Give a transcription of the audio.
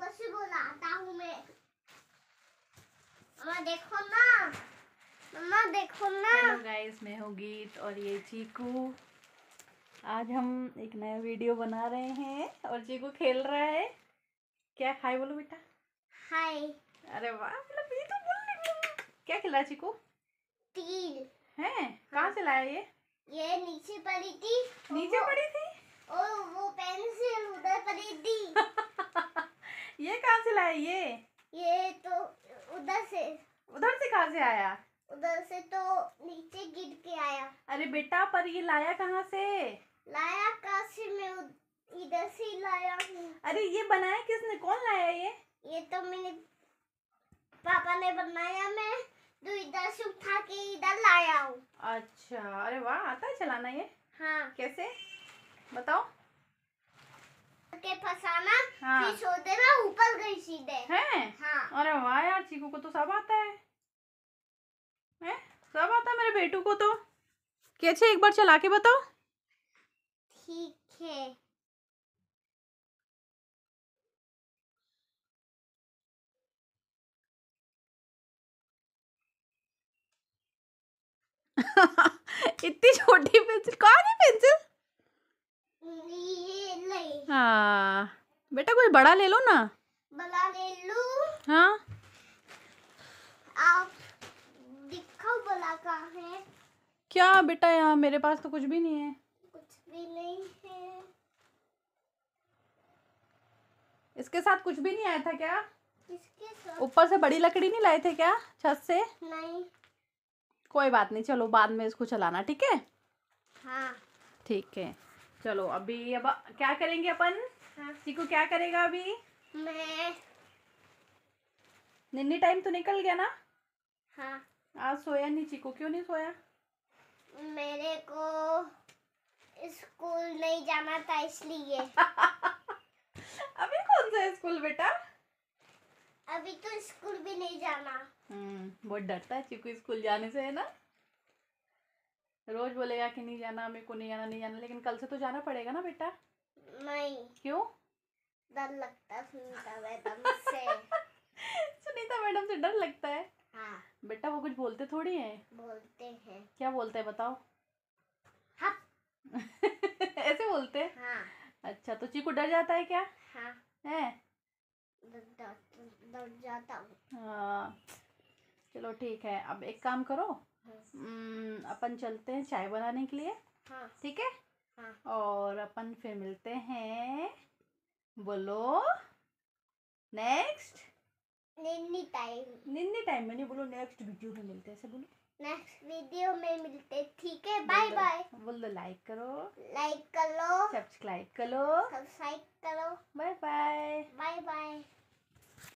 ऊपर से बुलाता हूँ मैं मम्मा देखो ना मम्मा देखो ना हेलो गाइस मैं हूँ गीत और ये चीकू आज हम एक नया वीडियो बना रहे हैं और चीकू खेल रहा है क्या खाए बोलो बेटा हाय अरे वाह मतलब ये तो बोल क्या खिला चीकू तील है कहाँ से लाया ये ये नीचे पड़ी थी नीचे पड़ी थी और वो पेंसिल उधर पड़ी थी निकला है ये ये तो उधर से उधर से कहा से आया उधर से तो नीचे गिर के आया अरे बेटा पर ये लाया कहाँ से लाया कहा से मैं इधर से लाया हूँ अरे ये बनाया किसने कौन लाया ये ये तो मेरे पापा ने बनाया मैं तो इधर से उठा के इधर लाया हूँ अच्छा अरे वाह आता है चलाना ये हाँ कैसे बताओ के फसाना हाँ। फिर छोड़ देना ऊपर सीधे हैं हाँ। अरे वाह यार चीकू को तो सब आता है हैं सब आता है मेरे बेटू को तो कैसे अच्छा, एक बार चला के बताओ ठीक है इतनी छोटी पेंसिल कौन है पेंसिल हाँ बेटा कुछ बड़ा ले लो ना बोलू हाँ आप दिखा बोला कहाँ है क्या बेटा यहाँ मेरे पास तो कुछ भी नहीं है कुछ भी नहीं है इसके साथ कुछ भी नहीं आया था क्या इसके साथ ऊपर से बड़ी लकड़ी नहीं लाए थे क्या छत से नहीं कोई बात नहीं चलो बाद में इसको चलाना ठीक है हाँ ठीक है चलो अभी अब क्या करेंगे अपन हाँ। चीकू क्या करेगा अभी मैं निन्नी टाइम तो निकल गया ना हाँ आज सोया नहीं चीकू क्यों नहीं सोया मेरे को स्कूल नहीं जाना था इसलिए अभी कौन सा स्कूल बेटा अभी तो स्कूल भी नहीं जाना हम्म बहुत डरता है चीकू स्कूल जाने से है ना रोज बोलेगा कि नहीं जाना मेरे को नहीं जाना नहीं जाना लेकिन कल से तो जाना पड़ेगा ना बेटा नहीं क्यों डर लगता है सुनीता मैडम से डर लगता है हाँ बेटा वो कुछ बोलते थोड़ी है बोलते हैं क्या बोलते हैं बताओ हाँ। ऐसे बोलते हैं हाँ। अच्छा तो चीकू डर जाता है क्या हाँ है डर जाता हूँ हाँ चलो ठीक है अब एक काम करो हाँ। अपन चलते हैं चाय बनाने के लिए हाँ ठीक है हाँ और अपन फिर मिलते हैं बोलो नेक्स्ट निन्नी टाइम निन्नी टाइम नहीं बोलो नेक्स्ट वीडियो में मिलते ऐसे बोलो नेक्स्ट वीडियो में मिलते ठीक है बाय बाय बोल दो लाइक करो लाइक करो सब्सक्राइब करो सब्सक्राइब करो बाय बाय बाय बाय